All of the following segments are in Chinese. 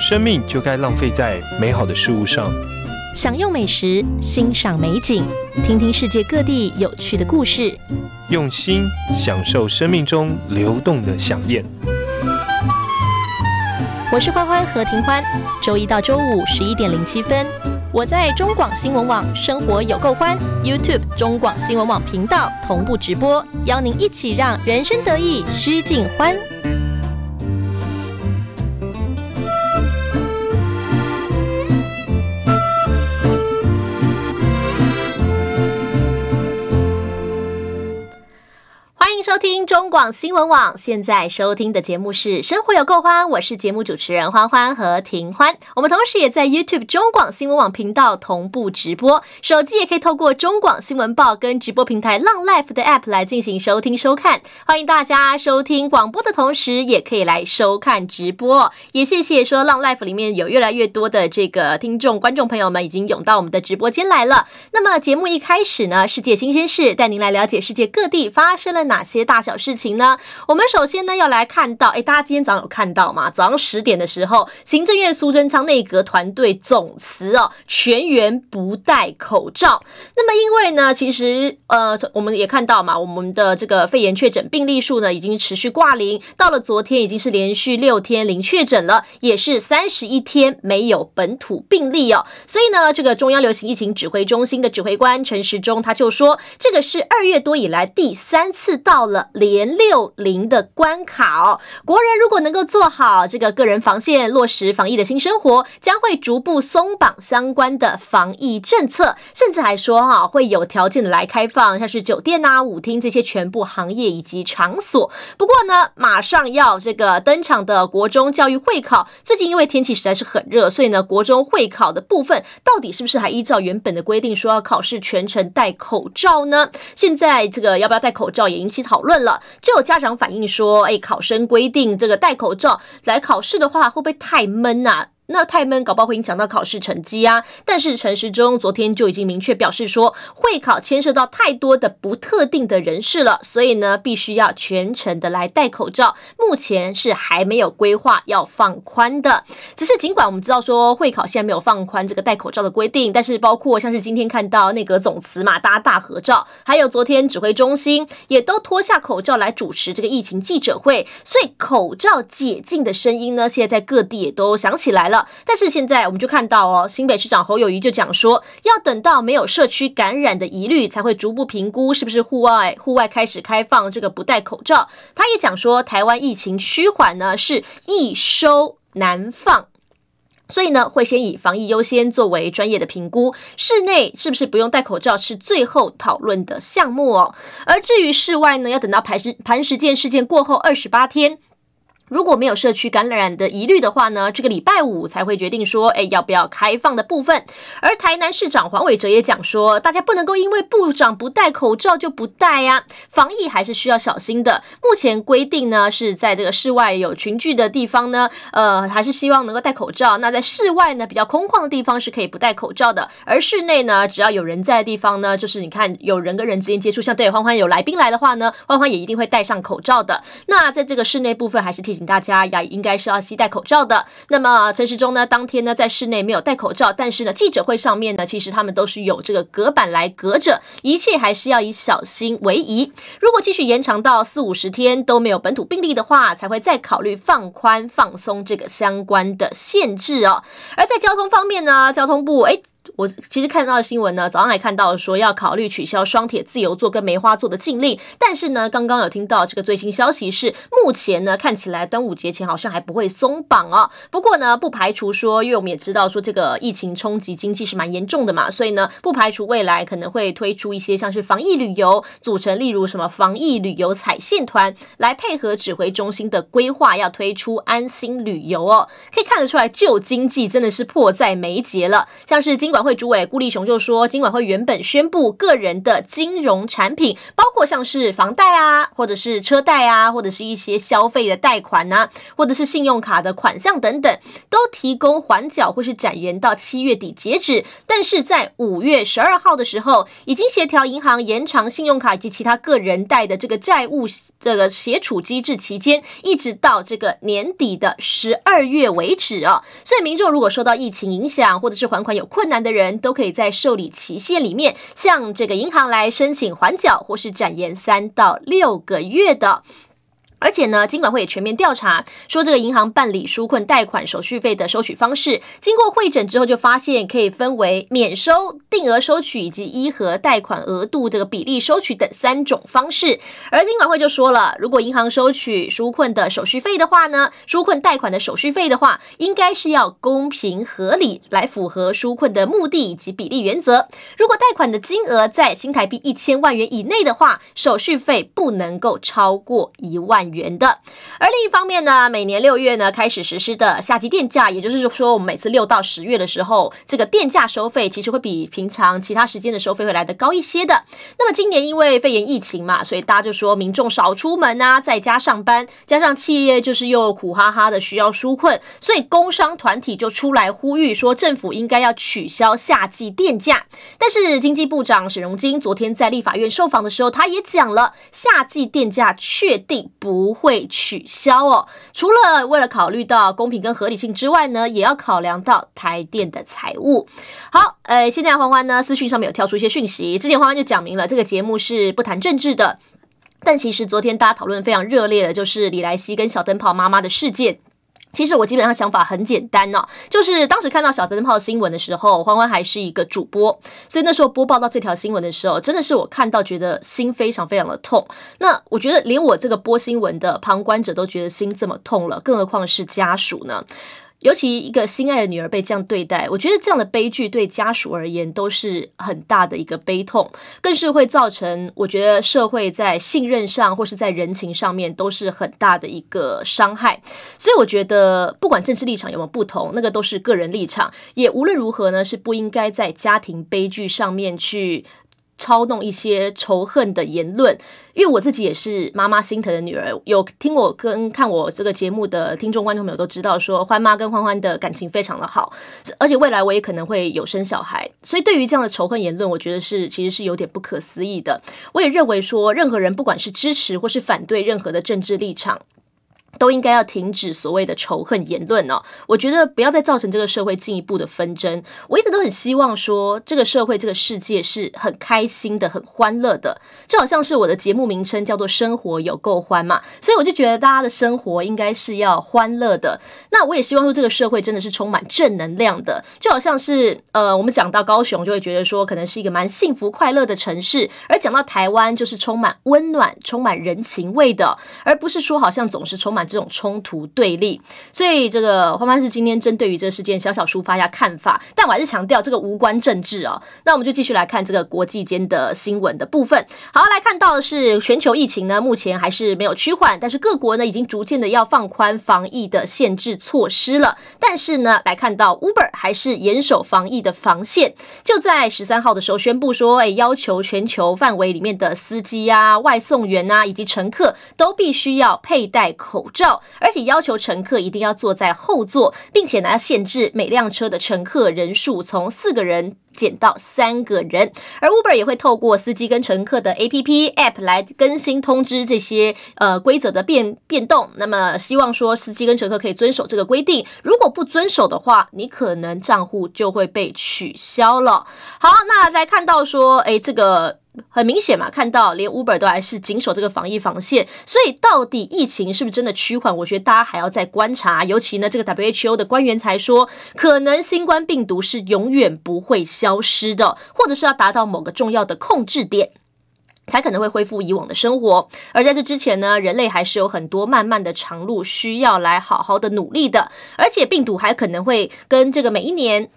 生命就该浪费在美好的事物上，享用美食，欣赏美景，听听世界各地有趣的故事，用心享受生命中流动的想念。我是欢欢何庭欢，周一到周五十一点零七分。我在中广新闻网生活有够欢，YouTube 中广新闻网频道同步直播，邀您一起让人生得意须尽欢。收听中广新闻网，现在收听的节目是《生活有够欢》，我是节目主持人欢欢和婷欢。我们同时也在 YouTube 中广新闻网频道同步直播，手机也可以透过中广新闻报跟直播平台浪 Life 的 App 来进行收听收看。欢迎大家收听广播的同时，也可以来收看直播。也谢谢说浪 Life 里面有越来越多的这个听众观众朋友们已经涌到我们的直播间来了。那么节目一开始呢，世界新鲜事带您来了解世界各地发生了哪些。大小事情呢？我们首先呢要来看到，哎，大家今天早上有看到吗？早上十点的时候，行政院苏贞昌内阁团队总辞哦，全员不戴口罩。那么因为呢，其实呃，我们也看到嘛，我们的这个肺炎确诊病例数呢，已经持续挂零，到了昨天已经是连续六天零确诊了，也是三十一天没有本土病例哦。所以呢，这个中央流行疫情指挥中心的指挥官陈时中他就说，这个是二月多以来第三次到。连六零的关考，国人如果能够做好这个个人防线，落实防疫的新生活，将会逐步松绑相关的防疫政策，甚至还说哈会有条件来开放，像是酒店呐、舞厅这些全部行业以及场所。不过呢，马上要这个登场的国中教育会考，最近因为天气实在是很热，所以呢，国中会考的部分到底是不是还依照原本的规定说要考试全程戴口罩呢？现在这个要不要戴口罩也引起讨。讨论了，就有家长反映说：“哎，考生规定这个戴口罩来考试的话，会不会太闷啊？”那太闷，搞不好会影响到考试成绩啊。但是陈时中昨天就已经明确表示说，会考牵涉到太多的不特定的人士了，所以呢，必须要全程的来戴口罩。目前是还没有规划要放宽的。只是尽管我们知道说，会考现在没有放宽这个戴口罩的规定，但是包括像是今天看到内阁总辞嘛，搭大合照，还有昨天指挥中心也都脱下口罩来主持这个疫情记者会，所以口罩解禁的声音呢，现在在各地也都响起来了。但是现在我们就看到哦，新北市长侯友谊就讲说，要等到没有社区感染的疑虑，才会逐步评估是不是户外户外开始开放这个不戴口罩。他也讲说，台湾疫情趋缓呢，是易收难放，所以呢会先以防疫优先作为专业的评估，室内是不是不用戴口罩是最后讨论的项目哦。而至于室外呢，要等到磐石磐石件事件过后二十八天。如果没有社区感染的疑虑的话呢，这个礼拜五才会决定说，哎，要不要开放的部分。而台南市长黄伟哲也讲说，大家不能够因为部长不戴口罩就不戴呀，防疫还是需要小心的。目前规定呢是在这个室外有群聚的地方呢，呃，还是希望能够戴口罩。那在室外呢比较空旷的地方是可以不戴口罩的，而室内呢只要有人在的地方呢，就是你看有人跟人之间接触，像对欢欢有来宾来的话呢，欢欢也一定会戴上口罩的。那在这个室内部分还是挺。醒大家呀，应该是要系戴口罩的。那么陈时中呢，当天呢在室内没有戴口罩，但是呢记者会上面呢，其实他们都是有这个隔板来隔着，一切还是要以小心为宜。如果继续延长到四五十天都没有本土病例的话，才会再考虑放宽放松这个相关的限制哦。而在交通方面呢，交通部哎。我其实看到的新闻呢，早上还看到说要考虑取消双铁自由座跟梅花座的禁令，但是呢，刚刚有听到这个最新消息是，目前呢看起来端午节前好像还不会松绑哦。不过呢，不排除说，因为我们也知道说这个疫情冲击经济是蛮严重的嘛，所以呢，不排除未来可能会推出一些像是防疫旅游组成，例如什么防疫旅游彩线团，来配合指挥中心的规划，要推出安心旅游哦。可以看得出来，旧经济真的是迫在眉睫了，像是尽管。会主委顾立雄就说，金管会原本宣布个人的金融产品，包括像是房贷啊，或者是车贷啊，或者是一些消费的贷款呐，或者是信用卡的款项等等，都提供缓缴或是展延到七月底截止。但是在五月十二号的时候，已经协调银行延长信用卡以及其他个人贷的这个债务这个协处机制期间，一直到这个年底的十二月为止哦。所以民众如果受到疫情影响，或者是还款有困难的，人都可以在受理期限里面向这个银行来申请缓缴或是展延三到六个月的。而且呢，金管会也全面调查，说这个银行办理纾困贷款手续费的收取方式，经过会诊之后就发现可以分为免收、定额收取以及一和贷款额度这个比例收取等三种方式。而金管会就说了，如果银行收取纾困的手续费的话呢，纾困贷款的手续费的话，应该是要公平合理来符合纾困的目的以及比例原则。如果贷款的金额在新台币一千万元以内的话，手续费不能够超过一万。元的。而另一方面呢，每年六月呢开始实施的夏季电价，也就是说，我们每次六到十月的时候，这个电价收费其实会比平常其他时间的收费会来得高一些的。那么今年因为肺炎疫情嘛，所以大家就说民众少出门啊，在家上班，加上企业就是又苦哈哈的需要纾困，所以工商团体就出来呼吁说，政府应该要取消夏季电价。但是经济部长沈荣金昨天在立法院受访的时候，他也讲了，夏季电价确定不。不会取消哦，除了为了考虑到公平跟合理性之外呢，也要考量到台电的财务。好，呃，现在欢欢呢，私讯上面有跳出一些讯息，之前欢欢就讲明了这个节目是不谈政治的，但其实昨天大家讨论非常热烈的就是李莱西跟小灯泡妈妈的事件。其实我基本上想法很简单哦，就是当时看到小灯泡新闻的时候，欢欢还是一个主播，所以那时候播报到这条新闻的时候，真的是我看到觉得心非常非常的痛。那我觉得连我这个播新闻的旁观者都觉得心这么痛了，更何况是家属呢？尤其一个心爱的女儿被这样对待，我觉得这样的悲剧对家属而言都是很大的一个悲痛，更是会造成我觉得社会在信任上或是在人情上面都是很大的一个伤害。所以我觉得，不管政治立场有没有不同，那个都是个人立场，也无论如何呢是不应该在家庭悲剧上面去。操弄一些仇恨的言论，因为我自己也是妈妈心疼的女儿，有听我跟看我这个节目的听众观众朋友都知道，说欢妈跟欢欢的感情非常的好，而且未来我也可能会有生小孩，所以对于这样的仇恨言论，我觉得是其实是有点不可思议的。我也认为说，任何人不管是支持或是反对任何的政治立场。都应该要停止所谓的仇恨言论哦！我觉得不要再造成这个社会进一步的纷争。我一直都很希望说，这个社会、这个世界是很开心的、很欢乐的，就好像是我的节目名称叫做《生活有够欢》嘛。所以我就觉得大家的生活应该是要欢乐的。那我也希望说，这个社会真的是充满正能量的，就好像是呃，我们讲到高雄，就会觉得说，可能是一个蛮幸福、快乐的城市；而讲到台湾，就是充满温暖、充满人情味的，而不是说好像总是充满。这种冲突对立，所以这个花花是今天针对于这事件小小抒发一下看法，但我还是强调这个无关政治哦。那我们就继续来看这个国际间的新闻的部分。好，来看到的是全球疫情呢，目前还是没有趋缓，但是各国呢已经逐渐的要放宽防疫的限制措施了。但是呢，来看到 Uber 还是严守防疫的防线，就在十三号的时候宣布说，要求全球范围里面的司机啊、外送员啊以及乘客都必须要佩戴口。照，而且要求乘客一定要坐在后座，并且呢要限制每辆车的乘客人数从四个人减到三个人。而 Uber 也会透过司机跟乘客的 A P P app 来更新通知这些呃规则的变变动。那么希望说司机跟乘客可以遵守这个规定，如果不遵守的话，你可能账户就会被取消了。好，那再看到说，诶这个。很明显嘛，看到连 Uber 都还是紧守这个防疫防线，所以到底疫情是不是真的趋缓？我觉得大家还要再观察。尤其呢，这个 WHO 的官员才说，可能新冠病毒是永远不会消失的，或者是要达到某个重要的控制点，才可能会恢复以往的生活。而在这之前呢，人类还是有很多漫漫的长路需要来好好的努力的，而且病毒还可能会跟这个每一年。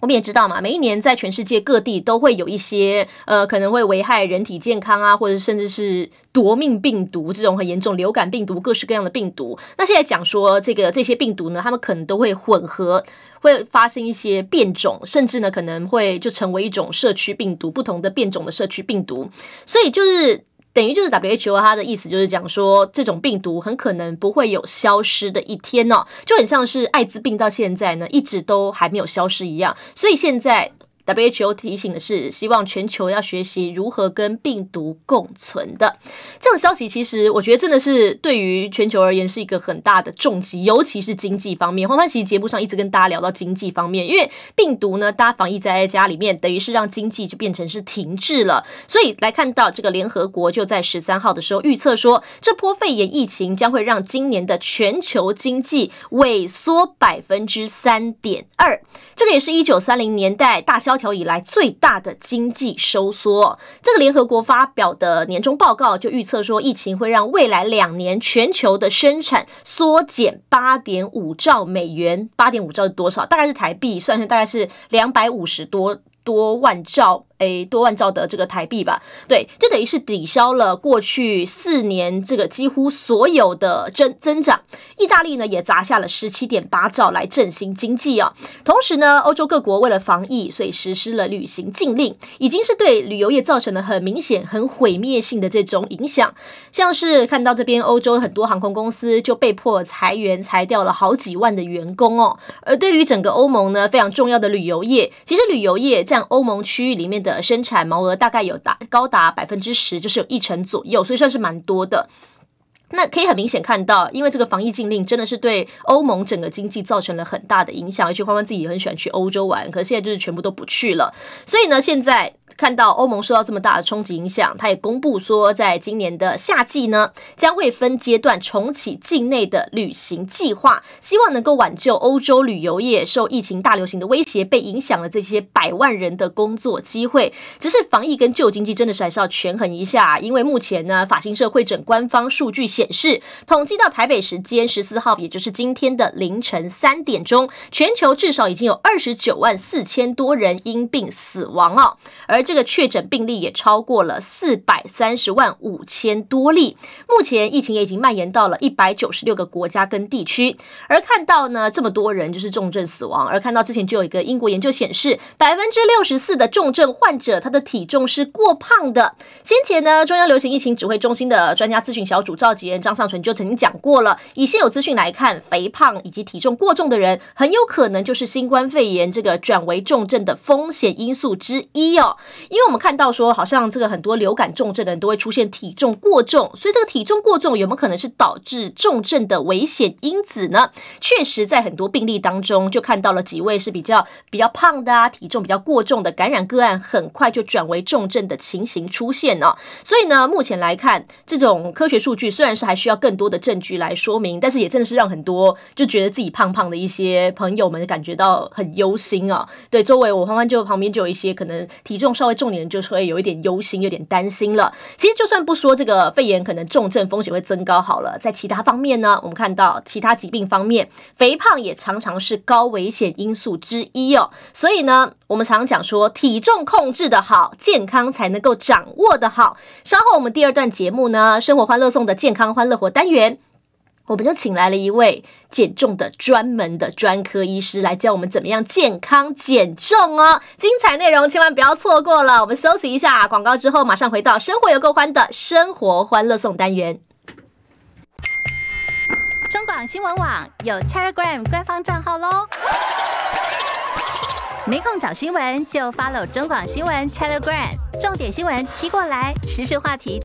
我们也知道嘛，每一年在全世界各地都会有一些，呃，可能会危害人体健康啊，或者甚至是夺命病毒这种很严重流感病毒，各式各样的病毒。那现在讲说这个这些病毒呢，他们可能都会混合，会发生一些变种，甚至呢可能会就成为一种社区病毒，不同的变种的社区病毒。所以就是。等于就是 W H O，他的意思就是讲说，这种病毒很可能不会有消失的一天哦，就很像是艾滋病到现在呢，一直都还没有消失一样，所以现在。W H O 提醒的是，希望全球要学习如何跟病毒共存的这种消息，其实我觉得真的是对于全球而言是一个很大的重击，尤其是经济方面。欢欢其实节目上一直跟大家聊到经济方面，因为病毒呢，大家防疫在在家里面，等于是让经济就变成是停滞了。所以来看到这个联合国就在十三号的时候预测说，这波肺炎疫情将会让今年的全球经济萎缩百分之三点二，这个也是一九三零年代大萧条。条以来最大的经济收缩，这个联合国发表的年终报告就预测说，疫情会让未来两年全球的生产缩减八点五兆美元，八点五兆是多少？大概是台币，算是大概是两百五十多多万兆。诶多万兆的这个台币吧，对，就等于是抵消了过去四年这个几乎所有的增增长。意大利呢也砸下了十七点八兆来振兴经济啊。同时呢，欧洲各国为了防疫，所以实施了旅行禁令，已经是对旅游业造成了很明显、很毁灭性的这种影响。像是看到这边欧洲很多航空公司就被迫裁员裁掉了好几万的员工哦。而对于整个欧盟呢，非常重要的旅游业，其实旅游业占欧盟区域里面的。的生产毛额大概有达高达百分之十，就是有一成左右，所以算是蛮多的。那可以很明显看到，因为这个防疫禁令真的是对欧盟整个经济造成了很大的影响，而且欢欢自己也很喜欢去欧洲玩，可现在就是全部都不去了。所以呢，现在看到欧盟受到这么大的冲击影响，他也公布说，在今年的夏季呢，将会分阶段重启境内的旅行计划，希望能够挽救欧洲旅游业受疫情大流行的威胁被影响了这些百万人的工作机会。只是防疫跟旧经济真的是还是要权衡一下，因为目前呢，法新社会整官方数据。显示统计到台北时间十四号，也就是今天的凌晨三点钟，全球至少已经有二十九万四千多人因病死亡哦，而这个确诊病例也超过了四百三十万五千多例。目前疫情也已经蔓延到了一百九十六个国家跟地区。而看到呢这么多人就是重症死亡，而看到之前就有一个英国研究显示，百分之六十四的重症患者他的体重是过胖的。先前呢，中央流行疫情指挥中心的专家咨询小组召集。张尚存就曾经讲过了，以现有资讯来看，肥胖以及体重过重的人，很有可能就是新冠肺炎这个转为重症的风险因素之一哦。因为我们看到说，好像这个很多流感重症的人都会出现体重过重，所以这个体重过重有没有可能是导致重症的危险因子呢？确实，在很多病例当中，就看到了几位是比较比较胖的啊，体重比较过重的感染个案，很快就转为重症的情形出现哦。所以呢，目前来看，这种科学数据虽然。是还需要更多的证据来说明，但是也真的是让很多就觉得自己胖胖的一些朋友们感觉到很忧心啊。对，周围我欢欢就旁边就有一些可能体重稍微重点，就会有一点忧心，有点担心了。其实就算不说这个肺炎可能重症风险会增高好了，在其他方面呢，我们看到其他疾病方面，肥胖也常常是高危险因素之一哦。所以呢，我们常常讲说体重控制的好，健康才能够掌握的好。稍后我们第二段节目呢，生活欢乐颂的健康。欢乐活单元，我们就请来了一位减重的专门的专科医师来教我们怎么样健康减重哦，精彩内容千万不要错过了。我们休息一下广告之后，马上回到生活有够欢的生活欢乐送单元。中广新闻网有 Telegram 官方账号喽，没空找新闻就 follow 中广新闻 Telegram，重点新闻踢过来，实时话题。